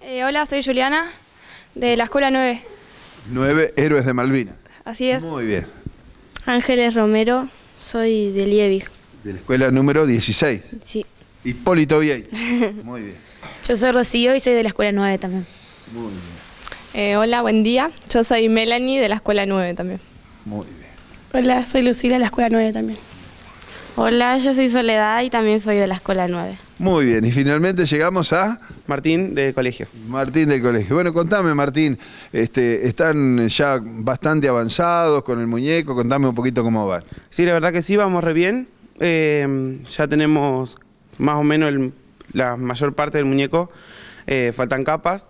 Eh, hola, soy Juliana, de la Escuela 9. 9 Héroes de Malvinas. Así es. Muy bien. Ángeles Romero, soy de lievi De la escuela número 16. Sí. Hipólito Viey. Muy bien. Yo soy Rocío y soy de la escuela 9 también. Muy bien. Eh, hola, buen día. Yo soy Melanie de la escuela 9 también. Muy bien. Hola, soy Lucila de la escuela 9 también. Hola, yo soy Soledad y también soy de la escuela 9. Muy bien, y finalmente llegamos a... Martín del colegio. Martín del colegio. Bueno, contame Martín, este, están ya bastante avanzados con el muñeco, contame un poquito cómo van. Sí, la verdad que sí, vamos re bien. Eh, ya tenemos más o menos la mayor parte del muñeco, eh, faltan capas,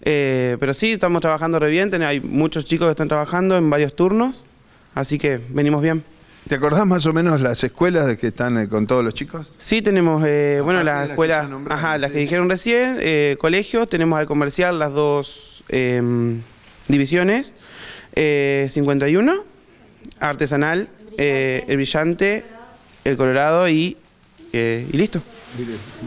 eh, pero sí, estamos trabajando re bien, hay muchos chicos que están trabajando en varios turnos, así que venimos bien. ¿Te acordás más o menos las escuelas que están eh, con todos los chicos? Sí, tenemos, eh, bueno, las escuelas, ajá, las que dijeron recién, eh, colegios, tenemos al comercial las dos em, divisiones, 51, eh, artesanal, el brillante, el colorado y, y listo.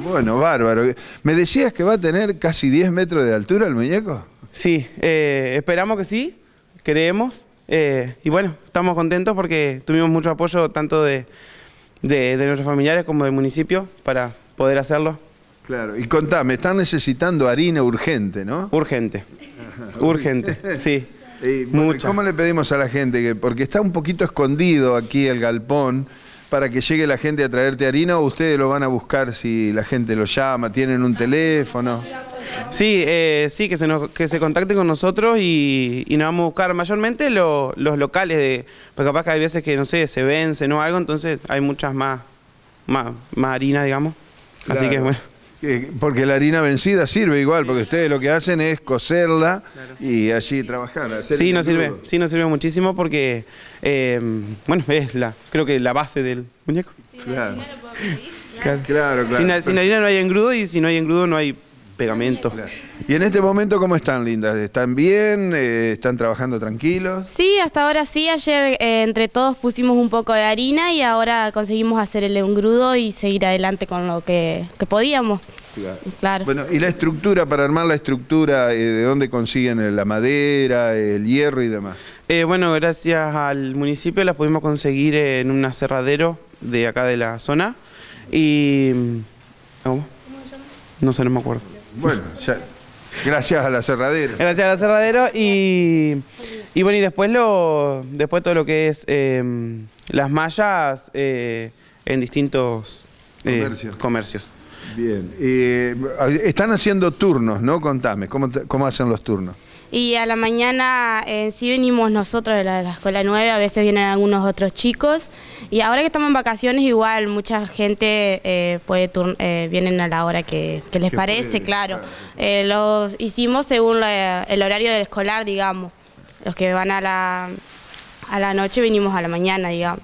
Bueno, bárbaro. ¿Me decías que va a tener casi 10 metros de altura el muñeco? Sí, esperamos que sí, creemos. Eh, y bueno, estamos contentos porque tuvimos mucho apoyo tanto de, de, nuestros familiares como del municipio para poder hacerlo. Claro, y contame, están necesitando harina urgente, ¿no? Urgente, urgente, sí. ¿Cómo le pedimos a la gente? que Porque está un poquito escondido aquí el galpón para que llegue la gente a traerte harina o ustedes lo van a buscar si la gente lo llama, tienen un teléfono. Sí, eh, sí, que se, nos, que se contacten con nosotros y, y nos vamos a buscar mayormente los locales, de, porque capaz que hay veces que, no sé, se vence, ¿no? Algo, entonces hay muchas más, más, harinas, digamos. Así que bueno. Porque la harina vencida sirve igual, porque ustedes lo que hacen es cocerla y allí trabajar. Sí, nos sirve, sí, nos sirve muchísimo porque, eh, bueno, es la, creo que la base del muñeco. claro. claro. sin harina no hay engrudo y si no hay engrudo no hay pegamento. ¿Y en este momento cómo están, lindas? ¿Están bien? Eh, ¿Están trabajando tranquilos? Sí, hasta ahora sí. Ayer eh, entre todos pusimos un poco de harina y ahora conseguimos hacer el engrudo y seguir adelante con lo que, podíamos. Claro. Bueno, y la estructura, para armar la estructura, eh, ¿de dónde consiguen la madera, el hierro y demás? bueno, gracias al municipio las pudimos conseguir en un aserradero de acá de la zona y no sé, no me acuerdo. Bueno, ya. Gracias la cerradera. Gracias a la y, y bueno, y después lo después todo lo que es em, las mallas eh, en distintos eh, comercios. Bien, eh, están haciendo turnos, ¿no? Contame, ¿cómo, hacen los turnos? Y a la mañana si venimos nosotros de la, de la escuela 9, a veces vienen algunos otros chicos. Y ahora que estamos en vacaciones, igual mucha gente eh, puede eh, vienen a la hora que, les parece, claro. Eh, los hicimos según el horario del escolar, digamos. Los que van a la, a la noche venimos a la mañana, digamos.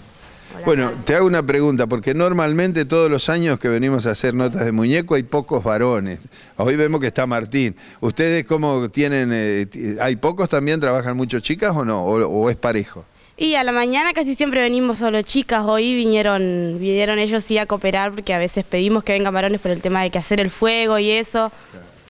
Bueno, te hago una pregunta, porque normalmente todos los años que venimos a hacer notas de muñeco hay pocos varones. Hoy vemos que está Martín. ¿Ustedes cómo tienen, eh, hay pocos también, trabajan muchas chicas o no? o es parejo? Y a la mañana casi siempre venimos solo chicas, hoy vinieron, vinieron ellos sí a cooperar porque a veces pedimos que vengan varones por el tema de que hacer el fuego y eso.